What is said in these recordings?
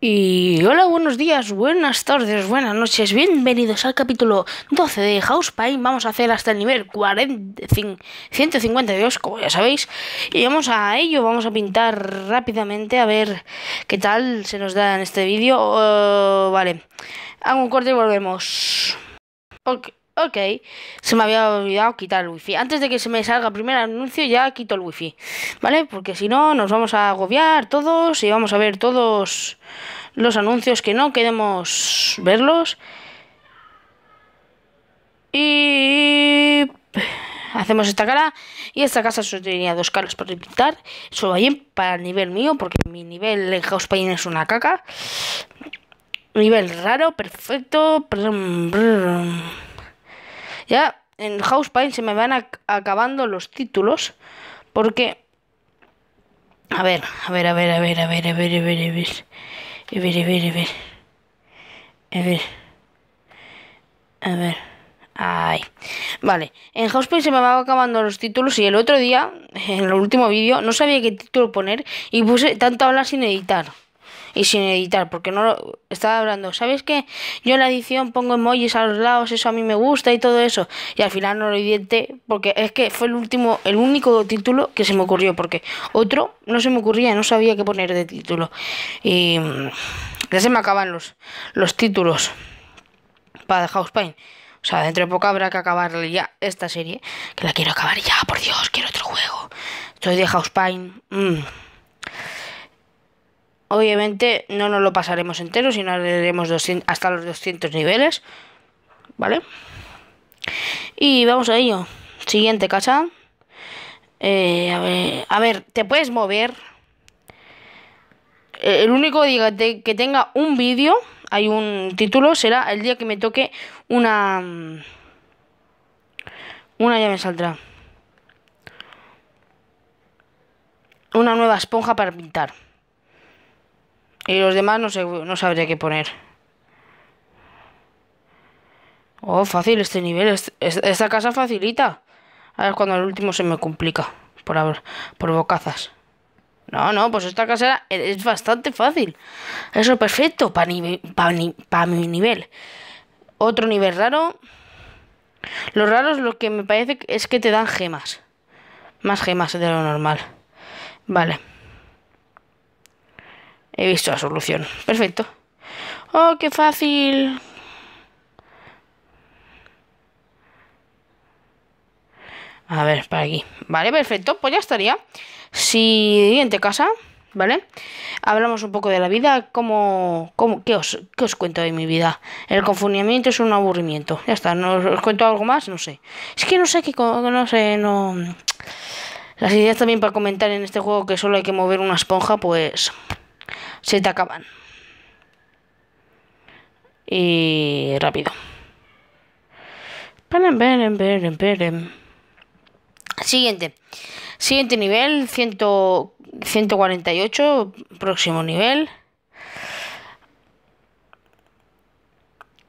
Y hola, buenos días, buenas tardes, buenas noches, bienvenidos al capítulo 12 de House Pine. Vamos a hacer hasta el nivel 152, como ya sabéis. Y vamos a ello, vamos a pintar rápidamente a ver qué tal se nos da en este vídeo. Oh, vale, hago un corte y volvemos. Ok, Ok, se me había olvidado quitar el wifi. Antes de que se me salga el primer anuncio ya quito el wifi, ¿vale? Porque si no nos vamos a agobiar todos y vamos a ver todos los anuncios que no queremos verlos. Y hacemos esta cara y esta casa solo tenía dos caras para pintar solo bien para el nivel mío porque mi nivel en house pain es una caca nivel raro perfecto ya en House se me van acabando los títulos porque... A ver, a ver, a ver, a ver, a ver, a ver, a ver, a ver, a ver, a ver, a ver, a ver, a ver, ay, vale, en Pine se me van acabando los títulos y el otro día, en el último vídeo, no sabía qué título poner y puse tanto hablar sin editar y sin editar, porque no lo, estaba hablando, ¿sabes qué? Yo en la edición pongo emojis a los lados, eso a mí me gusta y todo eso, y al final no lo edité, porque es que fue el último, el único título que se me ocurrió, porque otro no se me ocurría, no sabía qué poner de título, y mm, ya se me acaban los, los títulos para House Pain. O sea, dentro de poco habrá que acabar ya esta serie. Que la quiero acabar ya, por Dios, quiero otro juego. Estoy de House Pain mm. Obviamente no nos lo pasaremos entero, sino haremos hasta los 200 niveles. ¿Vale? Y vamos a ello. Siguiente casa. Eh, a, ver, a, ver, te puedes mover. Eh, el único día que tenga un vídeo, hay un título, será el día que me toque una... Mm, una ya me saldrá. Una nueva esponja para pintar. Y los demás no, no sabría qué poner. Oh, fácil este nivel. esta casa facilita. A ver cuando el último se me complica. Por, por bocazas. No, no, pues esta casa es bastante fácil. Eso es perfecto para mi nivel. Otro nivel raro. Lo raro es lo que me parece es que te dan gemas. Más gemas de lo normal. Vale. He visto la solución. Perfecto. ¡Oh, qué fácil! A ver, para aquí. Vale, perfecto. Pues ya estaría. Siguiente casa, ¿vale? Hablamos un poco de la vida. ¿Cómo, qué, os, cuento de mi vida? El confundimiento es un aburrimiento. Ya está. ¿No os cuento algo más? No sé. Es que no sé qué... No sé, no... Las ideas también para comentar en este juego que solo hay que mover una esponja, pues se te acaban. Y rápido. Siguiente. Siguiente nivel, 100, 148, próximo nivel.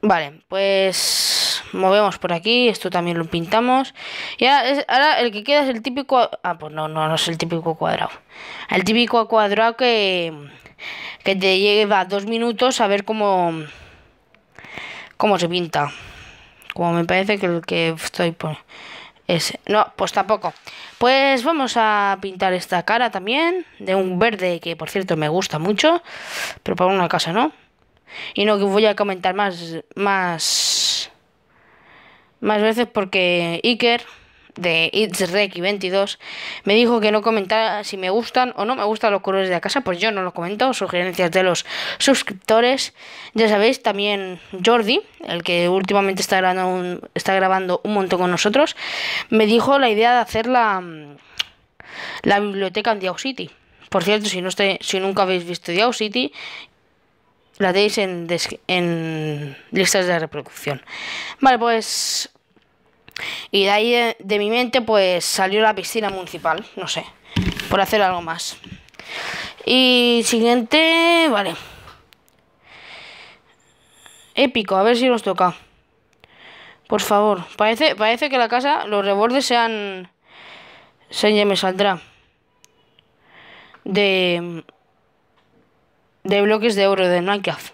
Vale, pues movemos por aquí, esto también lo pintamos. Y ahora, es, ahora, el que queda es el típico... Ah, pues no, no, no es el típico cuadrado. El típico cuadrado que, que te lleva dos minutos a ver cómo, cómo se pinta. Como me parece que el que estoy por... Ese. No, pues tampoco. Pues vamos a pintar esta cara también, de un verde que por cierto me gusta mucho, pero para una casa no. Y no que voy a comentar más, más más veces porque Iker, de It's Reiki 22 me dijo que no comentara si me gustan o no me gustan los colores de la casa, pues yo no los comento, sugerencias de los suscriptores. Ya sabéis, también Jordi, el que últimamente está grabando un, está grabando un montón con nosotros, me dijo la idea de hacer la, la biblioteca en Diao City. Por cierto, si no estoy, si nunca habéis visto Diao City, la tenéis en, listas de reproducción. Vale, pues... Y de ahí eh, de, mi mente pues salió la piscina municipal, no sé, por hacer algo más. Y siguiente, vale. Épico, a ver si nos toca. Por favor, parece, parece que la casa, los rebordes sean... Se me saldrá. De de bloques de oro de Minecraft.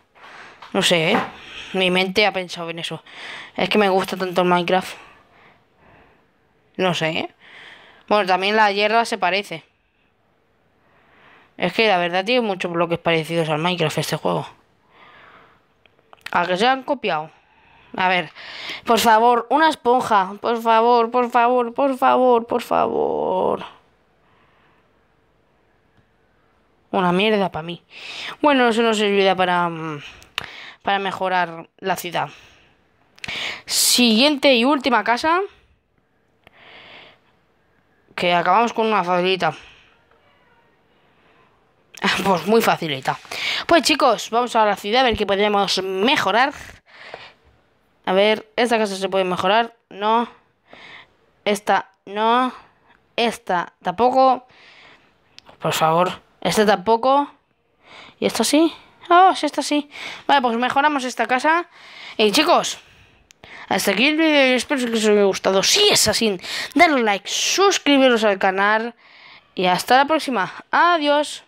No sé, ¿eh? Mi mente ha pensado en eso. Es que me gusta tanto el Minecraft. No sé, ¿eh? Bueno, también la hierba se parece. Es que la verdad tiene muchos bloques parecidos al Minecraft este juego. ¿A que se han copiado? A ver, por favor, una esponja. Por favor, por favor, por favor, por favor. Una mierda para mí. Bueno, eso nos ayuda para, mm, para mejorar la ciudad. Siguiente y última casa. Que acabamos con una facilita. Pues muy facilita. Pues chicos, vamos a la ciudad a ver qué podemos mejorar. A ver, esta casa se puede mejorar. No. Esta no. Esta tampoco. Por favor. Este tampoco. ¿Y esto sí? Oh, sí, esto sí. Vale, pues mejoramos esta casa. Y chicos, hasta aquí el vídeo. Espero que os haya gustado. Si es así, denle like, suscribiros al canal. Y hasta la próxima. Adiós.